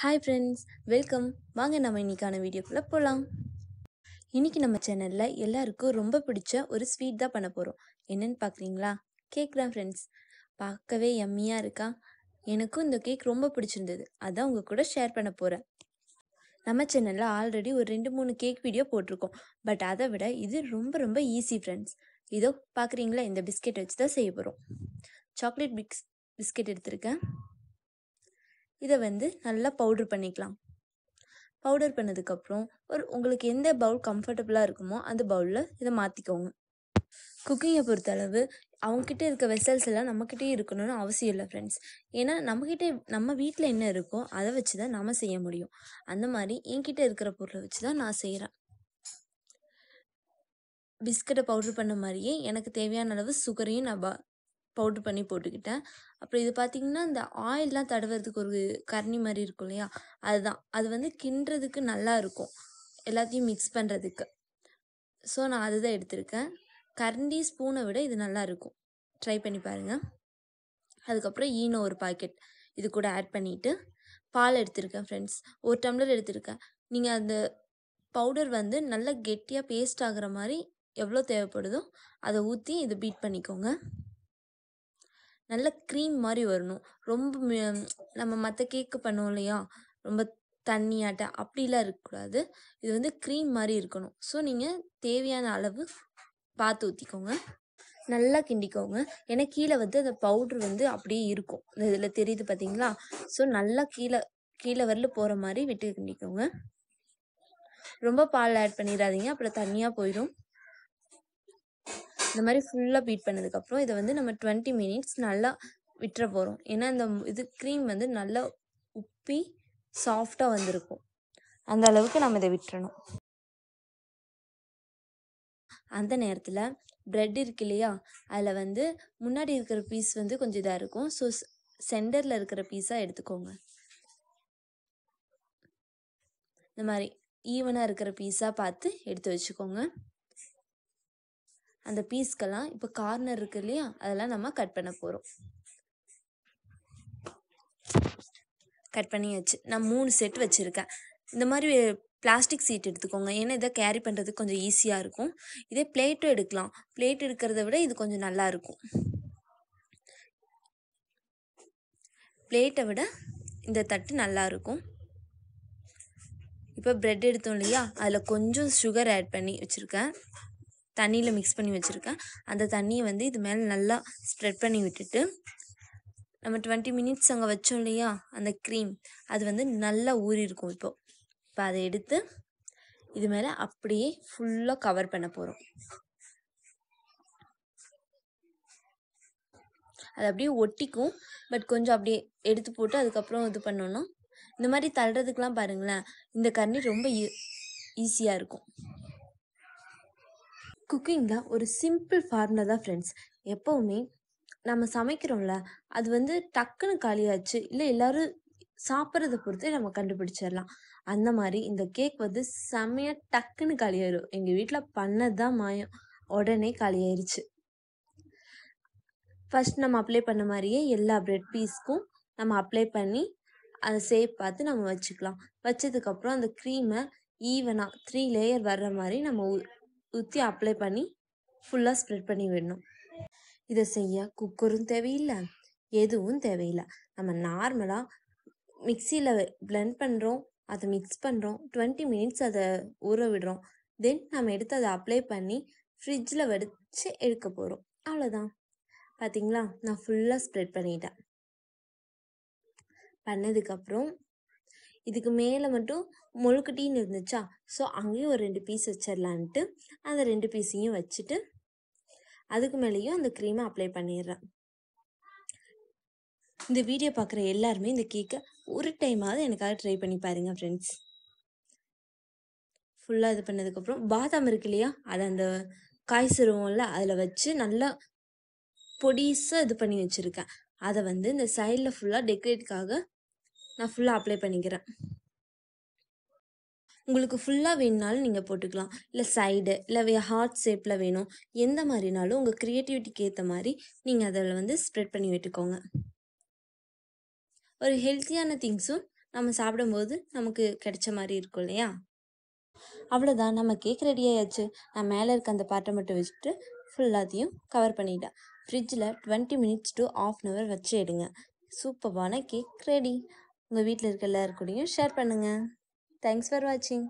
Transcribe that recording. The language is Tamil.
ஹாய் ஃப்ரெண்ட்ஸ் வெல்கம் வாங்க நம்ம இன்னைக்கான வீடியோக்குள்ளே போகலாம் இன்றைக்கி நம்ம சேனலில் எல்லாருக்கும் ரொம்ப பிடிச்ச ஒரு ஸ்வீட் தான் பண்ண போகிறோம் என்னென்னு பார்க்குறீங்களா கேக் தான் ஃப்ரெண்ட்ஸ் பார்க்கவே எம்மியாக இருக்கா எனக்கும் இந்த கேக் ரொம்ப பிடிச்சிருந்தது அதான் உங்கள் கூட ஷேர் பண்ண போகிறேன் நம்ம சேனலில் ஆல்ரெடி ஒரு ரெண்டு மூணு கேக் வீடியோ போட்டிருக்கோம் பட் அதை விட இது ரொம்ப ரொம்ப ஈஸி ஃப்ரெண்ட்ஸ் இதோ பார்க்குறீங்களா இந்த பிஸ்கெட் வச்சு தான் செய்ய போகிறோம் சாக்லேட் பிக்ஸ் பிஸ்கெட் எடுத்திருக்கேன் இதை வந்து நல்லா பவுட்ரு பண்ணிக்கலாம் பவுடர் பண்ணதுக்கப்புறம் ஒரு உங்களுக்கு எந்த பவுல் கம்ஃபர்டபுளாக இருக்குமோ அந்த பவுலில் இதை மாற்றிக்கோங்க குக்கிங்கை பொறுத்தளவு அவங்கக்கிட்ட இருக்க வெசல்ஸ் எல்லாம் நம்மக்கிட்டே இருக்கணும்னு அவசியம் இல்லை ஃப்ரெண்ட்ஸ் ஏன்னா நம்மக்கிட்ட நம்ம வீட்டில் என்ன இருக்கோ அதை வச்சு தான் நம்ம செய்ய முடியும் அந்த மாதிரி என்கிட்ட இருக்கிற பொருளை வச்சு தான் நான் செய்கிறேன் பிஸ்கட்டை பவுட்ரு பண்ண மாதிரியே எனக்கு தேவையான அளவு சுகரையும் நான் பவுட்ரு பண்ணி போட்டுக்கிட்டேன் அப்புறம் இது பார்த்திங்கன்னா இந்த ஆயிலெலாம் தடவுறதுக்கு ஒரு கரண்டி மாதிரி இருக்கும் இல்லையா அதுதான் அது வந்து கிண்டுறதுக்கு நல்லா இருக்கும் எல்லாத்தையும் மிக்ஸ் பண்ணுறதுக்கு ஸோ நான் அதுதான் எடுத்திருக்கேன் கரண்டி ஸ்பூனை விட இது நல்லா இருக்கும் ட்ரை பண்ணி பாருங்கள் அதுக்கப்புறம் ஈனோ ஒரு பாக்கெட் இது கூட ஆட் பண்ணிவிட்டு பால் எடுத்திருக்கேன் ஃப்ரெண்ட்ஸ் ஒரு டம்ளர் எடுத்திருக்கேன் நீங்கள் அந்த பவுடர் வந்து நல்லா கெட்டியாக பேஸ்ட் ஆகிற மாதிரி எவ்வளோ தேவைப்படுதோ அதை ஊற்றி இதை பீட் பண்ணிக்கோங்க நல்ல க்ரீம் மாதிரி வரணும் ரொம்ப நம்ம மற்ற கேக்கு பண்ணோம் இல்லையா ரொம்ப தண்ணியாட்டம் அப்படிலாம் இருக்கக்கூடாது இது வந்து க்ரீம் மாதிரி இருக்கணும் ஸோ நீங்கள் தேவையான அளவு பார்த்து ஊற்றிக்கோங்க நல்லா கிண்டிக்கோங்க ஏன்னா கீழே வந்து அந்த பவுட்ரு வந்து அப்படியே இருக்கும் இதில் தெரியுது பார்த்தீங்களா ஸோ நல்லா கீழே கீழே வரல போகிற மாதிரி விட்டு கிண்டிக்கோங்க ரொம்ப பால் ஆட் பண்ணிடாதீங்க அப்புறம் தண்ணியாக போயிடும் இந்த மாதிரி ஃபுல்லாக பீட் பண்ணதுக்கப்புறம் இதை வந்து நம்ம டுவெண்ட்டி மினிட்ஸ் நல்லா விட்டுற போகிறோம் ஏன்னா இந்த இது க்ரீம் வந்து நல்லா உப்பி சாஃப்டாக வந்திருக்கும் அந்த அளவுக்கு நம்ம இதை விட்டுறணும் அந்த நேரத்தில் ப்ரெட் இருக்கு இல்லையா அதில் வந்து முன்னாடி இருக்கிற பீஸ் வந்து கொஞ்சம் இதாக இருக்கும் ஸோ சென்டரில் இருக்கிற பீஸாக எடுத்துக்கோங்க இந்த மாதிரி ஈவனாக இருக்கிற பீஸாக பார்த்து எடுத்து வச்சுக்கோங்க அந்த பீஸ்க்கெல்லாம் இப்போ கார்னர் இருக்கு இல்லையா அதெல்லாம் நம்ம கட் பண்ண போகிறோம் கட் பண்ணியாச்சு நான் மூணு செட் வச்சுருக்கேன் இந்த மாதிரி பிளாஸ்டிக் சீட் எடுத்துக்கோங்க ஏன்னா இதை கேரி பண்ணுறதுக்கு கொஞ்சம் ஈஸியாக இருக்கும் இதே பிளேட்டும் எடுக்கலாம் பிளேட் எடுக்கிறத விட இது கொஞ்சம் நல்லா இருக்கும் பிளேட்டை விட இந்த தட்டு நல்லா இருக்கும் இப்போ ப்ரெட் எடுத்தோம் இல்லையா அதில் கொஞ்சம் சுகர் ஆட் பண்ணி வச்சுருக்கேன் தண்ணியில் மிக்ஸ் பண்ணி வச்சுருக்கேன் அந்த தண்ணியை வந்து இது மேலே நல்லா ஸ்ப்ரெட் பண்ணி விட்டுட்டு நம்ம டுவெண்ட்டி மினிட்ஸ் அங்கே வச்சோம் இல்லையா அந்த க்ரீம் அது வந்து நல்லா ஊறி இருக்கும் இப்போது இப்போ அதை எடுத்து இது மேலே அப்படியே ஃபுல்லாக கவர் பண்ண போகிறோம் அது அப்படியே ஒட்டிக்கும் பட் கொஞ்சம் அப்படியே எடுத்து போட்டு அதுக்கப்புறம் இது பண்ணோன்னா இந்த மாதிரி தள்ளுறதுக்கெலாம் பாருங்களேன் இந்த கரண்டி ரொம்ப ஈஸியாக இருக்கும் குக்கிங்கில் ஒரு சிம்பிள் ஃபார்முலா தான் ஃப்ரெண்ட்ஸ் எப்போவுமே நம்ம சமைக்கிறோம்ல அது வந்து டக்குன்னு காலியாச்சு இல்லை எல்லோரும் சாப்பிட்றத பொறுத்து நம்ம கண்டுபிடிச்சிடலாம் அந்த மாதிரி இந்த கேக் வந்து செமையாக டக்குன்னு காலியாயிரும் எங்கள் வீட்டில் பண்ணது தான் மாயம் உடனே காலியாயிருச்சு ஃபஸ்ட் நம்ம அப்ளை பண்ண மாதிரியே எல்லா ப்ரெட் பீஸ்க்கும் நம்ம அப்ளை பண்ணி அதை சேவ் பார்த்து நம்ம வச்சுக்கலாம் வச்சதுக்கப்புறம் அந்த க்ரீமை ஈவனாக த்ரீ லேயர் வர்ற மாதிரி நம்ம சுற்றி அப்ளை பண்ணி ஃபுல்லாக ஸ்ப்ரெட் பண்ணி விடணும் இதை செய்ய குக்கரும் தேவையில்லை எதுவும் தேவையில்லை நம்ம நார்மலாக மிக்சியில் பிளெண்ட் பண்ணுறோம் அதை மிக்ஸ் பண்ணுறோம் டுவெண்ட்டி மினிட்ஸ் அதை ஊற விடுறோம் தென் நம்ம எடுத்து அதை அப்ளை பண்ணி ஃப்ரிட்ஜில் வடித்து எடுக்க போகிறோம் அவ்வளோதான் பார்த்தீங்களா நான் ஃபுல்லாக ஸ்ப்ரெட் பண்ணிட்டேன் பண்ணதுக்கப்புறம் இதுக்கு மேலே மட்டும் முழுக்கட்டின்னு இருந்துச்சா ஸோ அங்கேயும் ஒரு ரெண்டு பீஸ் வச்சிடலான்ட்டு அந்த ரெண்டு பீஸையும் வச்சுட்டு அதுக்கு மேலேயும் அந்த க்ரீமை அப்ளை பண்ணிடுறேன் இந்த வீடியோ பார்க்குற எல்லாருமே இந்த கேக்கை ஒரு டைமாவது எனக்காக ட்ரை பண்ணி பாருங்கள் ஃப்ரெண்ட்ஸ் ஃபுல்லாக இது பண்ணதுக்கப்புறம் பாதாம் இருக்கு இல்லையா அதை அந்த காய் சிறுவோம்ல அதில் வச்சு நல்லா பொடிசாக இது பண்ணி வச்சுருக்கேன் அதை வந்து இந்த சைடில் ஃபுல்லாக டெக்கரேட்டுக்காக நான் ஃபுல்லாக அப்ளை பண்ணிக்கிறேன் உங்களுக்கு ஃபுல்லாக வேணுனாலும் நீங்கள் போட்டுக்கலாம் இல்லை சைடு இல்லை ஹார்ட் ஷேப்பில் வேணும் எந்த மாதிரினாலும் உங்கள் க்ரியேட்டிவிட்டிக்கு ஏற்ற மாதிரி நீங்கள் அதில் வந்து ஸ்ப்ரெட் பண்ணி விட்டுக்கோங்க ஒரு ஹெல்த்தியான திங்ஸும் நம்ம சாப்பிடும்போது நமக்கு கிடைச்ச மாதிரி இருக்கும் இல்லையா அவ்வளோதான் நம்ம கேக் ரெடியாயாச்சு நான் மேலே இருக்க அந்த பாட்டை மட்டும் வச்சுட்டு ஃபுல்லாத்தையும் கவர் பண்ணிட்டேன் ஃப்ரிட்ஜில் twenty minutes to half an hour வச்சு எடுங்க சூப்பர்வான கேக் ரெடி உங்கள் வீட்டில் இருக்க எல்லாருக்கூடையும் ஷேர் பண்ணுங்கள் தேங்க்ஸ் ஃபார் வாட்சிங்